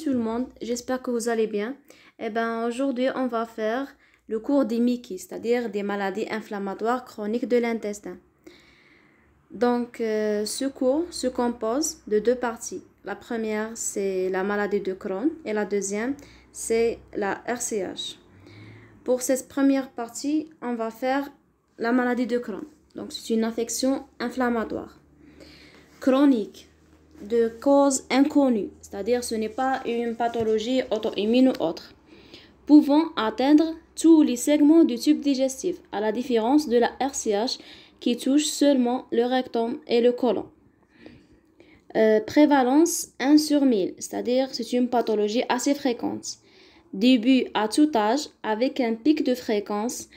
tout le monde, j'espère que vous allez bien. Eh ben aujourd'hui, on va faire le cours des MICI, c'est-à-dire des maladies inflammatoires chroniques de l'intestin. Donc, euh, ce cours se compose de deux parties. La première, c'est la maladie de Crohn et la deuxième, c'est la RCH. Pour cette première partie, on va faire la maladie de Crohn. Donc, c'est une infection inflammatoire chronique de cause inconnue, c'est-à-dire ce n'est pas une pathologie auto-immune ou autre, pouvant atteindre tous les segments du tube digestif, à la différence de la RCH qui touche seulement le rectum et le colon. Euh, prévalence 1 sur 1000, c'est-à-dire c'est une pathologie assez fréquente. Début à tout âge avec un pic de fréquence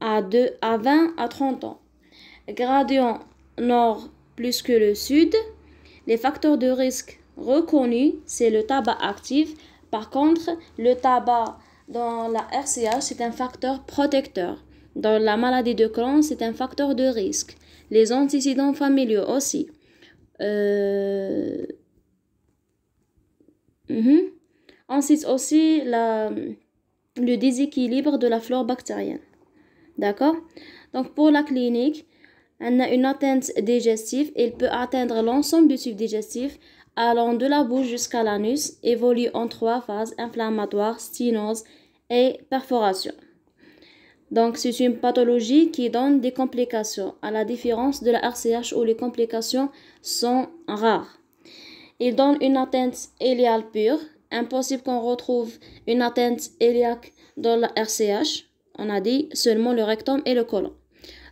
à, 2, à 20 à 30 ans. Gradient nord plus que le sud, les facteurs de risque reconnus, c'est le tabac actif. Par contre, le tabac dans la RCH, c'est un facteur protecteur. Dans la maladie de Crohn, c'est un facteur de risque. Les antécédents familiaux aussi. Euh... On mhm. cite aussi la... le déséquilibre de la flore bactérienne. D'accord Donc pour la clinique, on a une atteinte digestive, il peut atteindre l'ensemble du tube digestif, allant de la bouche jusqu'à l'anus, évolue en trois phases inflammatoire, sténose et perforation. Donc, c'est une pathologie qui donne des complications, à la différence de la RCH où les complications sont rares. Il donne une atteinte héliale pure, impossible qu'on retrouve une atteinte iliaque dans la RCH. On a dit seulement le rectum et le côlon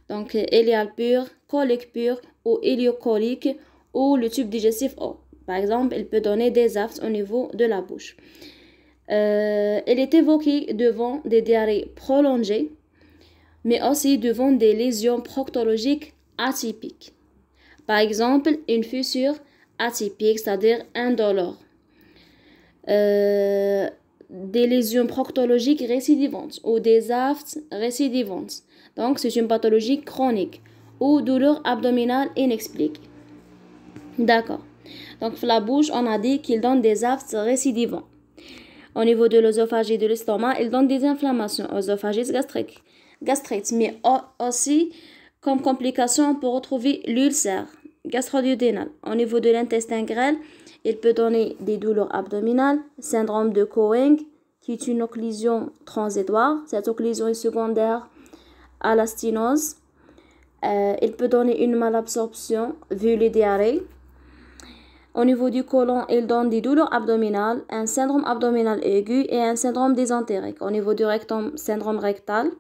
donc hélial pur, colique pur ou héliocolique ou le tube digestif haut. Par exemple, il peut donner des aftes au niveau de la bouche. elle euh, est évoquée devant des diarrhées prolongées, mais aussi devant des lésions proctologiques atypiques. Par exemple, une fissure atypique, c'est-à-dire un dolore. Euh, des lésions proctologiques récidivantes ou des aftes récidivantes. Donc, c'est une pathologie chronique ou douleur abdominale inexpliquée. D'accord. Donc, la bouche, on a dit qu'il donne des aftes récidivants. Au niveau de l'œsophagie et de l'estomac, il donne des inflammations œsophagite gastrique, gastrite, mais aussi comme complication, pour peut retrouver l'ulcère gastro-duodénal. Au niveau de l'intestin grêle, il peut donner des douleurs abdominales, syndrome de Coing qui est une occlusion transitoire. Cette occlusion est secondaire à la sténose. Euh, il peut donner une malabsorption, vu les diarrhées. Au niveau du côlon, il donne des douleurs abdominales, un syndrome abdominal aigu et un syndrome désentérique. Au niveau du rectum, syndrome rectal,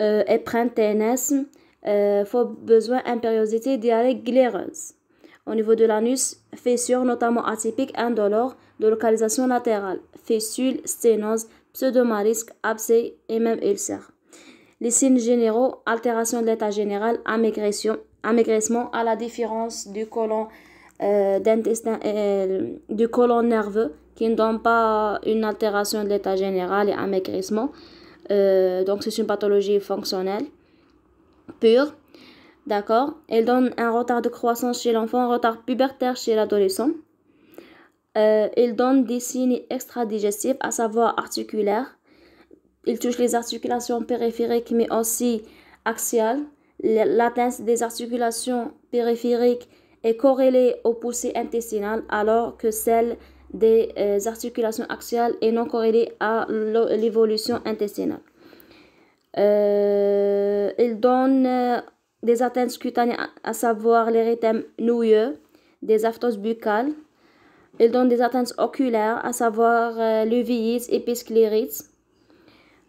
euh, et TNS, euh, faut besoin, impériosité, diarrhée, glaireuse au niveau de l'anus, fessures notamment atypiques, indolores, de localisation latérale, fessules, sténoses, pseudomarisque, abcès et même ulcères. Les signes généraux, altération de l'état général, amaigrition, amaigrissement à la différence du colon euh, d'intestin euh, du colon nerveux qui ne donne pas une altération de l'état général et amaigrissement. Euh, donc c'est une pathologie fonctionnelle pure. D'accord Elle donne un retard de croissance chez l'enfant, un retard pubertaire chez l'adolescent. Il euh, donne des signes extra-digestifs, à savoir articulaires. Il touche les articulations périphériques, mais aussi axiales. L'atteinte des articulations périphériques est corrélée aux poussées intestinales, alors que celle des euh, articulations axiales est non corrélée à l'évolution intestinale. il euh, donne des atteintes cutanées, à savoir l'érythème noueux, des aphtoses buccales. Ils donne des atteintes oculaires, à savoir euh, et épisclérite.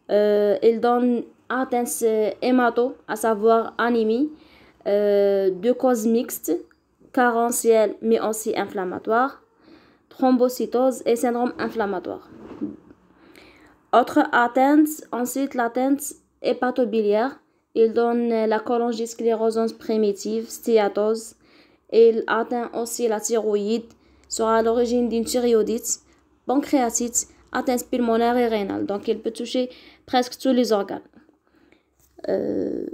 Euh, il donne atteintes euh, hémato, à savoir anémie, euh, de causes mixtes, carentielle mais aussi inflammatoire, thrombocytose et syndrome inflammatoire. Autre atteinte, ensuite l'atteinte hépatobiliaire, il donne la sclérose primitive, stéatose. Il atteint aussi la thyroïde, sera à l'origine d'une thyroïdite, pancréatite, atteinte pulmonaire et rénale. Donc, il peut toucher presque tous les organes. Euh,